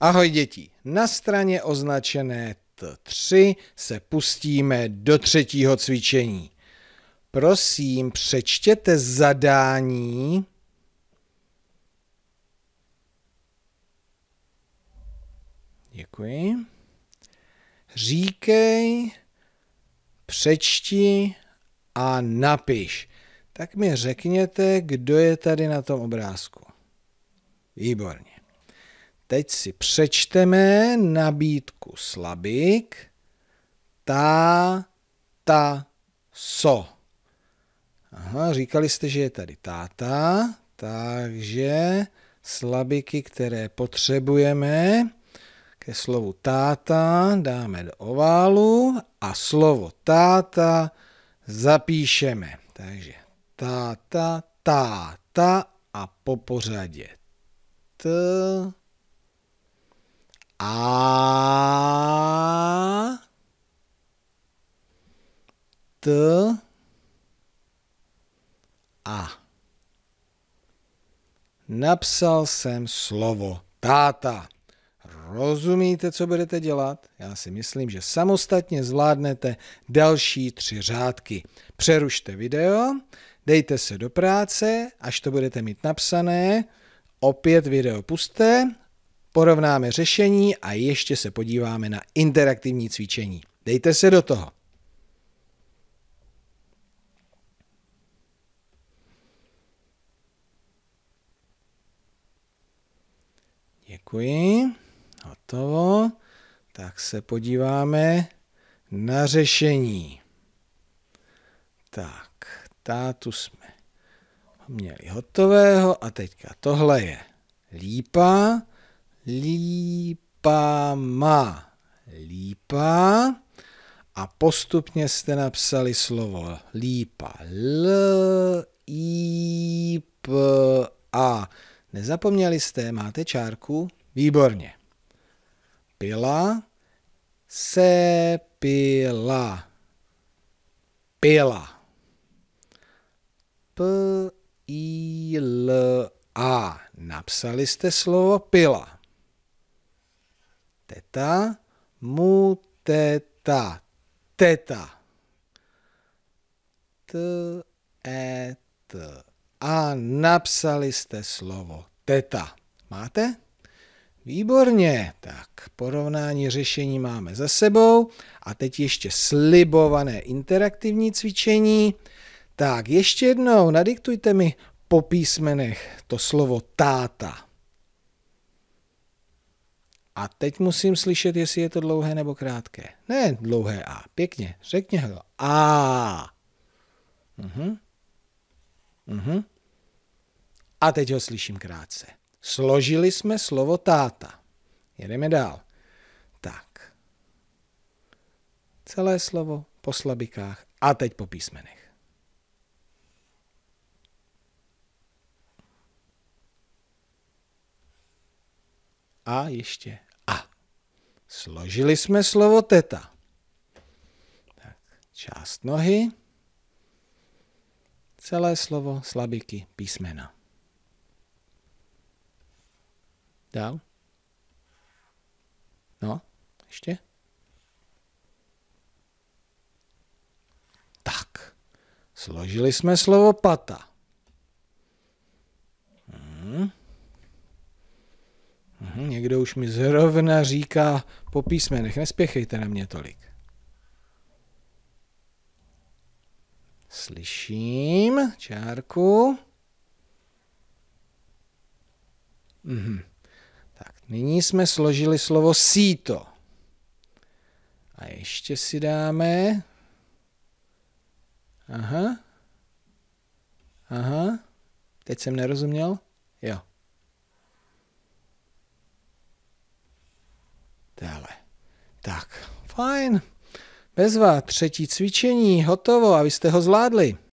Ahoj děti, na straně označené T3 se pustíme do třetího cvičení. Prosím, přečtěte zadání Děkuji. Říkej, přečti a napiš. Tak mi řekněte, kdo je tady na tom obrázku. Výborně. Teď si přečteme nabídku slabik. Ta, ta, so. Aha, říkali jste, že je tady táta, takže slabiky, které potřebujeme, ke slovu táta dáme do oválu a slovo táta zapíšeme. Takže táta, táta a po pořadě t, a T A. Napsal jsem slovo táta. Rozumíte, co budete dělat? Já si myslím, že samostatně zvládnete další tři řádky. Přerušte video, dejte se do práce, až to budete mít napsané, opět video puste, porovnáme řešení a ještě se podíváme na interaktivní cvičení. Dejte se do toho. Děkuji. Hotovo. Tak se podíváme na řešení. Tak, tátu jsme měli hotového a teďka tohle je lípa lípama. Lípa. A postupně jste napsali slovo lípa. L, I, P, A. Nezapomněli jste, máte čárku? Výborně. Pila, se, pila. Pila. P, I, L, A. Napsali jste slovo pila teta, mu teta, teta. T, e, t. A napsali jste slovo teta. Máte? Výborně, tak porovnání řešení máme za sebou a teď ještě slibované interaktivní cvičení. Tak ještě jednou nadiktujte mi po písmenech to slovo táta. A teď musím slyšet, jestli je to dlouhé nebo krátké. Ne dlouhé A, pěkně, řekně ho. A. Uhum. Uhum. A teď ho slyším krátce. Složili jsme slovo táta. Jedeme dál. Tak. Celé slovo po slabikách a teď po písmenech. A ještě. Složili jsme slovo teta. Tak, část nohy, celé slovo, slabiky, písmena. Dál. No, ještě. Tak, složili jsme slovo pata. Mhm, někdo už mi zrovna říká po písmenech, nespěchejte na mě tolik. Slyším čárku. Mhm. Tak, nyní jsme složili slovo síto. A ještě si dáme... Aha. Aha. Teď jsem nerozuměl? Jo. Téhle. Tak, fajn. Bezva, třetí cvičení, hotovo a vy jste ho zvládli.